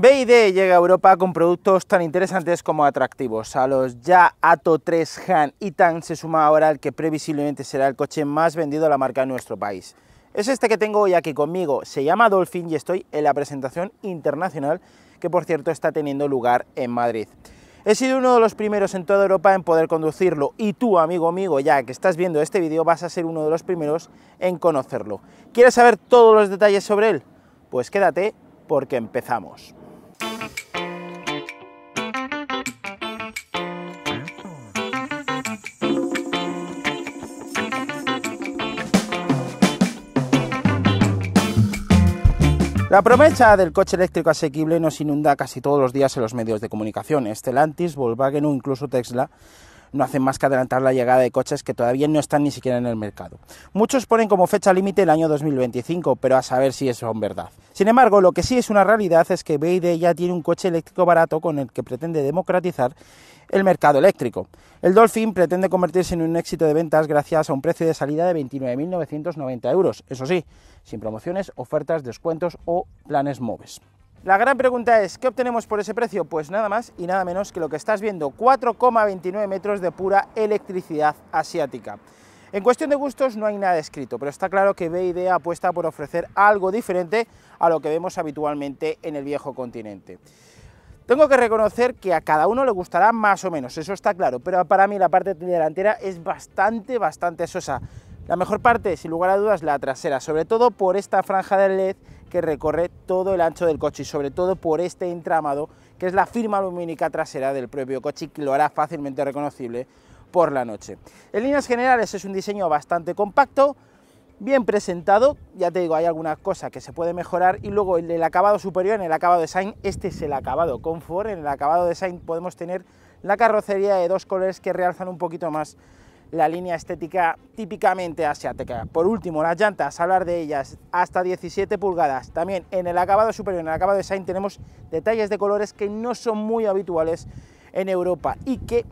BID llega a Europa con productos tan interesantes como atractivos. A los ya Ato 3 Han y Tan se suma ahora el que previsiblemente será el coche más vendido de la marca en nuestro país. Es este que tengo hoy aquí conmigo, se llama Dolphin y estoy en la presentación internacional que por cierto está teniendo lugar en Madrid. He sido uno de los primeros en toda Europa en poder conducirlo y tú, amigo amigo ya que estás viendo este vídeo, vas a ser uno de los primeros en conocerlo. ¿Quieres saber todos los detalles sobre él? Pues quédate porque empezamos. La promesa del coche eléctrico asequible nos inunda casi todos los días en los medios de comunicación. Stellantis, Volkswagen o incluso Tesla no hacen más que adelantar la llegada de coches que todavía no están ni siquiera en el mercado. Muchos ponen como fecha límite el año 2025, pero a saber si eso es verdad. Sin embargo, lo que sí es una realidad es que BYD ya tiene un coche eléctrico barato con el que pretende democratizar el mercado eléctrico. El Dolphin pretende convertirse en un éxito de ventas gracias a un precio de salida de 29.990 euros, eso sí, sin promociones, ofertas, descuentos o planes móviles. La gran pregunta es, ¿qué obtenemos por ese precio? Pues nada más y nada menos que lo que estás viendo, 4,29 metros de pura electricidad asiática. En cuestión de gustos no hay nada escrito, pero está claro que idea apuesta por ofrecer algo diferente a lo que vemos habitualmente en el viejo continente. Tengo que reconocer que a cada uno le gustará más o menos, eso está claro, pero para mí la parte delantera es bastante, bastante sosa. La mejor parte, sin lugar a dudas, la trasera, sobre todo por esta franja de LED que recorre todo el ancho del coche y sobre todo por este entramado que es la firma lumínica trasera del propio coche y que lo hará fácilmente reconocible por la noche. En líneas generales es un diseño bastante compacto, bien presentado, ya te digo, hay algunas cosas que se puede mejorar y luego el, el acabado superior, en el acabado design, este es el acabado confort, en el acabado design podemos tener la carrocería de dos colores que realzan un poquito más la línea estética típicamente asiática. Por último, las llantas, hablar de ellas, hasta 17 pulgadas. También en el acabado superior, en el acabado design, tenemos detalles de colores que no son muy habituales en Europa y que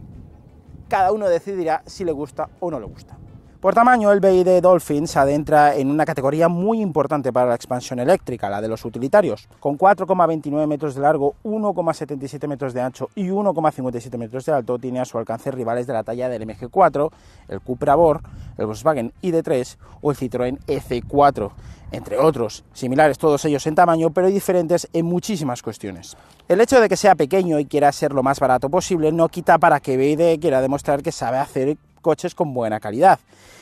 cada uno decidirá si le gusta o no le gusta. Por tamaño, el BID Dolphin se adentra en una categoría muy importante para la expansión eléctrica, la de los utilitarios, con 4,29 metros de largo, 1,77 metros de ancho y 1,57 metros de alto, tiene a su alcance rivales de la talla del MG4, el Cupra Bor, el Volkswagen ID3 o el Citroën EC4, entre otros, similares todos ellos en tamaño, pero diferentes en muchísimas cuestiones. El hecho de que sea pequeño y quiera ser lo más barato posible no quita para que BID quiera demostrar que sabe hacer coches con buena calidad.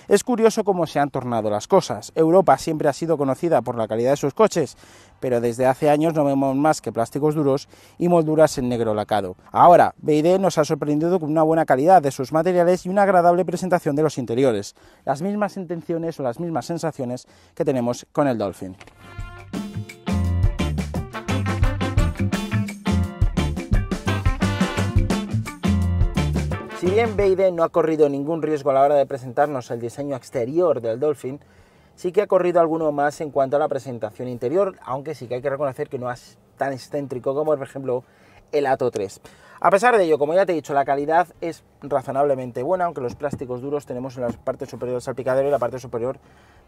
Es curioso cómo se han tornado las cosas. Europa siempre ha sido conocida por la calidad de sus coches, pero desde hace años no vemos más que plásticos duros y molduras en negro lacado. Ahora, BID nos ha sorprendido con una buena calidad de sus materiales y una agradable presentación de los interiores, las mismas intenciones o las mismas sensaciones que tenemos con el Dolphin. Si bien Beide no ha corrido ningún riesgo a la hora de presentarnos el diseño exterior del Dolphin, sí que ha corrido alguno más en cuanto a la presentación interior, aunque sí que hay que reconocer que no es tan excéntrico como por ejemplo el Ato 3. A pesar de ello, como ya te he dicho, la calidad es razonablemente buena, aunque los plásticos duros tenemos en la parte superior del salpicadero y la parte superior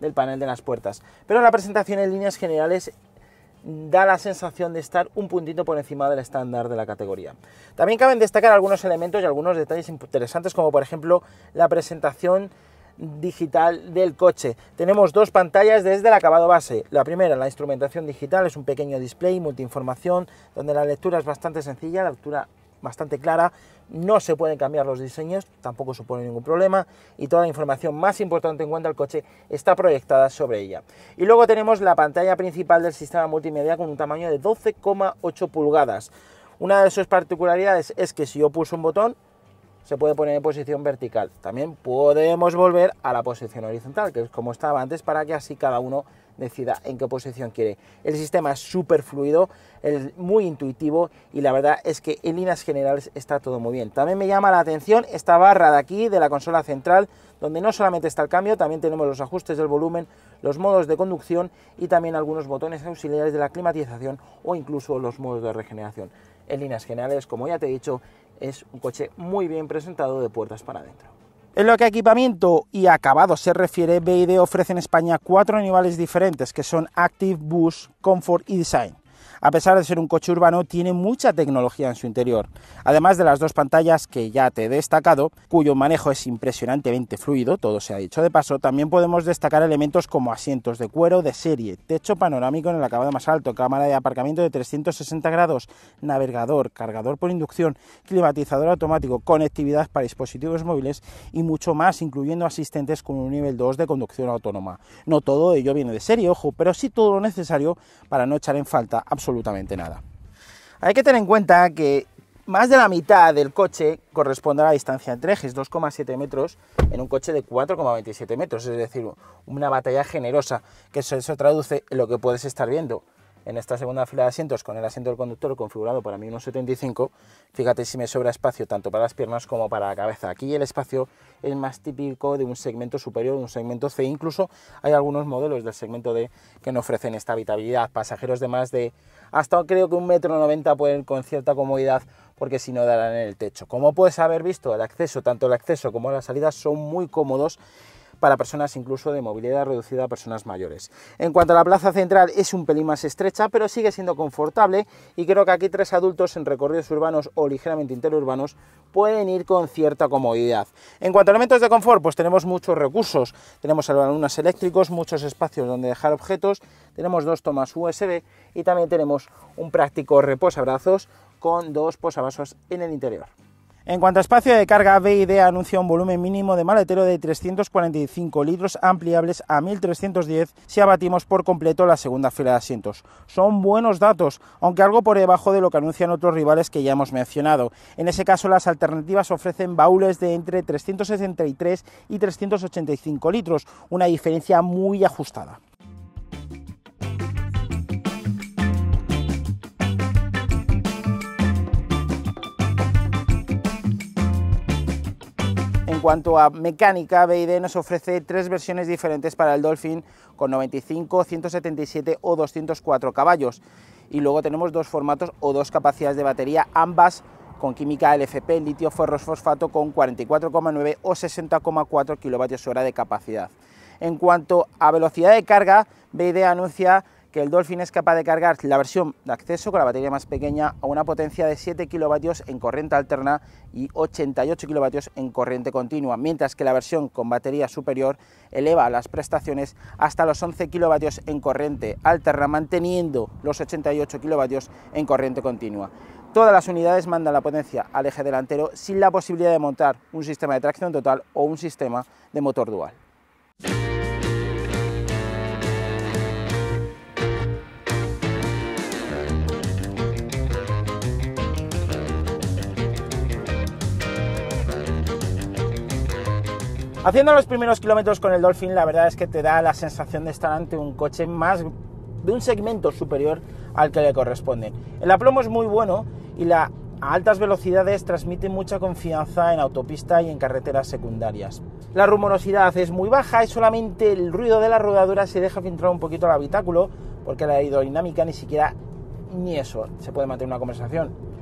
del panel de las puertas. Pero la presentación en líneas generales da la sensación de estar un puntito por encima del estándar de la categoría. También caben destacar algunos elementos y algunos detalles interesantes, como por ejemplo la presentación digital del coche. Tenemos dos pantallas desde el acabado base. La primera, la instrumentación digital, es un pequeño display multiinformación donde la lectura es bastante sencilla, la lectura bastante clara, no se pueden cambiar los diseños, tampoco supone ningún problema y toda la información más importante en cuanto al coche está proyectada sobre ella. Y luego tenemos la pantalla principal del sistema multimedia con un tamaño de 12,8 pulgadas. Una de sus particularidades es que si yo pulso un botón, se puede poner en posición vertical. También podemos volver a la posición horizontal, que es como estaba antes, para que así cada uno decida en qué posición quiere. El sistema es súper fluido, es muy intuitivo y la verdad es que en líneas generales está todo muy bien. También me llama la atención esta barra de aquí de la consola central, donde no solamente está el cambio, también tenemos los ajustes del volumen, los modos de conducción y también algunos botones auxiliares de la climatización o incluso los modos de regeneración. En líneas generales, como ya te he dicho, es un coche muy bien presentado de puertas para adentro. En lo que a equipamiento y acabado se refiere, BID ofrece en España cuatro niveles diferentes, que son Active, Boost, Comfort y Design a pesar de ser un coche urbano, tiene mucha tecnología en su interior. Además de las dos pantallas que ya te he destacado, cuyo manejo es impresionantemente fluido, todo se ha dicho de paso, también podemos destacar elementos como asientos de cuero de serie, techo panorámico en el acabado más alto, cámara de aparcamiento de 360 grados, navegador, cargador por inducción, climatizador automático, conectividad para dispositivos móviles y mucho más, incluyendo asistentes con un nivel 2 de conducción autónoma. No todo ello viene de serie, ojo, pero sí todo lo necesario para no echar en falta absolutamente absolutamente nada. Hay que tener en cuenta que más de la mitad del coche corresponde a la distancia entre ejes, 2,7 metros en un coche de 4,27 metros, es decir, una batalla generosa, que eso, eso traduce en lo que puedes estar viendo, en esta segunda fila de asientos con el asiento del conductor configurado para 1,75, fíjate si me sobra espacio tanto para las piernas como para la cabeza. Aquí el espacio es más típico de un segmento superior, un segmento C, incluso hay algunos modelos del segmento D que no ofrecen esta habitabilidad. Pasajeros de más de hasta creo que un metro noventa pueden con cierta comodidad porque si no darán en el techo. Como puedes haber visto, el acceso, tanto el acceso como la salida son muy cómodos para personas incluso de movilidad reducida, personas mayores. En cuanto a la plaza central, es un pelín más estrecha, pero sigue siendo confortable y creo que aquí tres adultos en recorridos urbanos o ligeramente interurbanos pueden ir con cierta comodidad. En cuanto a elementos de confort, pues tenemos muchos recursos. Tenemos alumnos eléctricos, muchos espacios donde dejar objetos, tenemos dos tomas USB y también tenemos un práctico reposabrazos con dos posavasos en el interior. En cuanto a espacio de carga, BID anuncia un volumen mínimo de maletero de 345 litros ampliables a 1310 si abatimos por completo la segunda fila de asientos. Son buenos datos, aunque algo por debajo de lo que anuncian otros rivales que ya hemos mencionado. En ese caso, las alternativas ofrecen baúles de entre 363 y 385 litros, una diferencia muy ajustada. En cuanto a mecánica, BID nos ofrece tres versiones diferentes para el Dolphin con 95, 177 o 204 caballos. Y luego tenemos dos formatos o dos capacidades de batería, ambas con química LFP, litio fosfato, con 44,9 o 60,4 kWh de capacidad. En cuanto a velocidad de carga, BID anuncia el Dolphin es capaz de cargar la versión de acceso con la batería más pequeña a una potencia de 7 kilovatios en corriente alterna y 88 kilovatios en corriente continua, mientras que la versión con batería superior eleva las prestaciones hasta los 11 kilovatios en corriente alterna, manteniendo los 88 kilovatios en corriente continua. Todas las unidades mandan la potencia al eje delantero sin la posibilidad de montar un sistema de tracción total o un sistema de motor dual. Haciendo los primeros kilómetros con el Dolphin, la verdad es que te da la sensación de estar ante un coche más de un segmento superior al que le corresponde. El aplomo es muy bueno y a altas velocidades transmite mucha confianza en autopista y en carreteras secundarias. La rumorosidad es muy baja y solamente el ruido de la rodadura se deja filtrar un poquito al habitáculo porque la hidrodinámica ni siquiera ni eso se puede mantener una conversación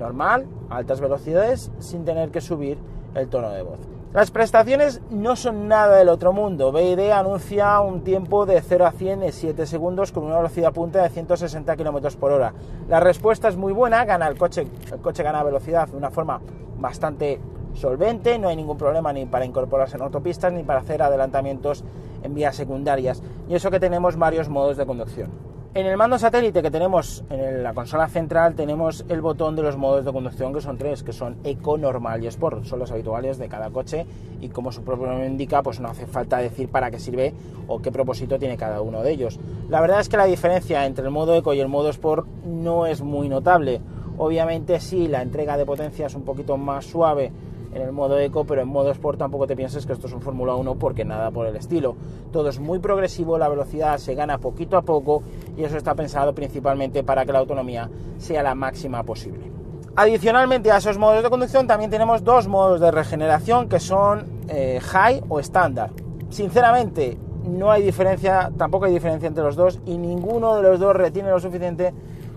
normal, altas velocidades, sin tener que subir el tono de voz. Las prestaciones no son nada del otro mundo. BID anuncia un tiempo de 0 a 100 en 7 segundos con una velocidad punta de 160 km por hora. La respuesta es muy buena, gana el coche, el coche gana velocidad de una forma bastante solvente, no hay ningún problema ni para incorporarse en autopistas ni para hacer adelantamientos en vías secundarias. Y eso que tenemos varios modos de conducción. En el mando satélite que tenemos en la consola central tenemos el botón de los modos de conducción que son tres, que son Eco, Normal y Sport, son los habituales de cada coche y como su propio nombre indica, pues no hace falta decir para qué sirve o qué propósito tiene cada uno de ellos. La verdad es que la diferencia entre el modo Eco y el modo Sport no es muy notable. Obviamente si la entrega de potencia es un poquito más suave en el modo eco, pero en modo sport tampoco te pienses que esto es un Fórmula 1 porque nada por el estilo. Todo es muy progresivo, la velocidad se gana poquito a poco y eso está pensado principalmente para que la autonomía sea la máxima posible. Adicionalmente a esos modos de conducción también tenemos dos modos de regeneración que son eh, high o estándar. Sinceramente, no hay diferencia, tampoco hay diferencia entre los dos y ninguno de los dos retiene lo suficiente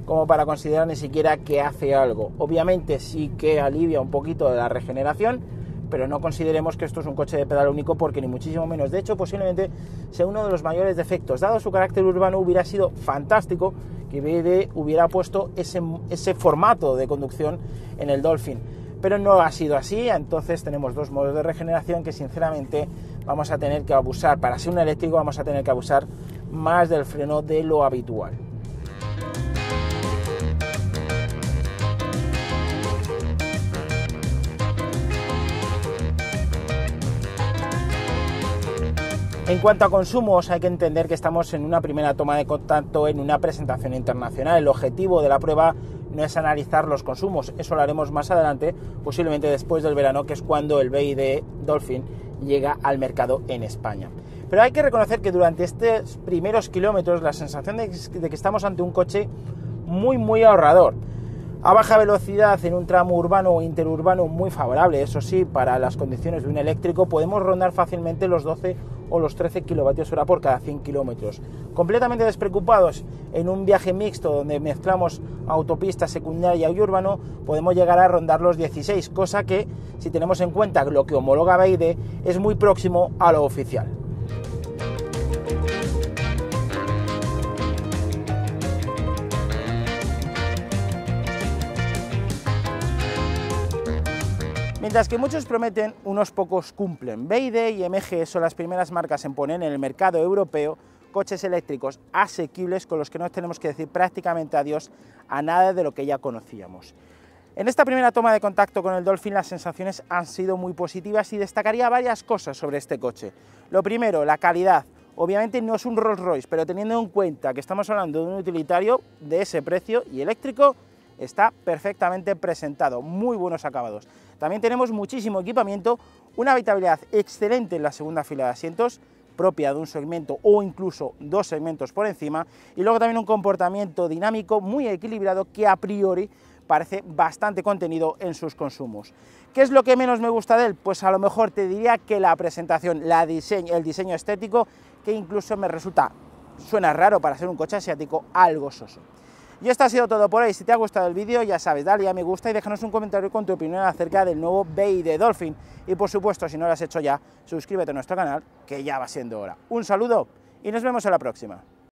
como para considerar ni siquiera que hace algo. Obviamente sí que alivia un poquito de la regeneración, pero no consideremos que esto es un coche de pedal único porque ni muchísimo menos. De hecho, posiblemente sea uno de los mayores defectos. Dado su carácter urbano, hubiera sido fantástico que BD hubiera puesto ese, ese formato de conducción en el Dolphin. Pero no ha sido así, entonces tenemos dos modos de regeneración que sinceramente vamos a tener que abusar. Para ser un eléctrico vamos a tener que abusar más del freno de lo habitual. En cuanto a consumos, hay que entender que estamos en una primera toma de contacto, en una presentación internacional. El objetivo de la prueba no es analizar los consumos, eso lo haremos más adelante, posiblemente después del verano, que es cuando el BID Dolphin llega al mercado en España. Pero hay que reconocer que durante estos primeros kilómetros la sensación de que estamos ante un coche muy, muy ahorrador. A baja velocidad en un tramo urbano o interurbano muy favorable, eso sí, para las condiciones de un eléctrico podemos rondar fácilmente los 12 o los 13 kilovatios hora por cada 100 kilómetros. Completamente despreocupados en un viaje mixto donde mezclamos autopista secundaria y urbano, podemos llegar a rondar los 16, cosa que, si tenemos en cuenta lo que homologa BAIDE, es muy próximo a lo oficial. Mientras que muchos prometen, unos pocos cumplen. BID y MG son las primeras marcas en poner en el mercado europeo coches eléctricos asequibles con los que no tenemos que decir prácticamente adiós a nada de lo que ya conocíamos. En esta primera toma de contacto con el Dolphin las sensaciones han sido muy positivas y destacaría varias cosas sobre este coche. Lo primero, la calidad. Obviamente no es un Rolls Royce, pero teniendo en cuenta que estamos hablando de un utilitario de ese precio y eléctrico, está perfectamente presentado, muy buenos acabados. También tenemos muchísimo equipamiento, una habitabilidad excelente en la segunda fila de asientos, propia de un segmento o incluso dos segmentos por encima, y luego también un comportamiento dinámico muy equilibrado que a priori parece bastante contenido en sus consumos. ¿Qué es lo que menos me gusta de él? Pues a lo mejor te diría que la presentación, el diseño estético, que incluso me resulta, suena raro para ser un coche asiático, algo soso. Y esto ha sido todo por hoy. Si te ha gustado el vídeo, ya sabes, dale a me gusta y déjanos un comentario con tu opinión acerca del nuevo de Dolphin. Y por supuesto, si no lo has hecho ya, suscríbete a nuestro canal, que ya va siendo hora. Un saludo y nos vemos en la próxima.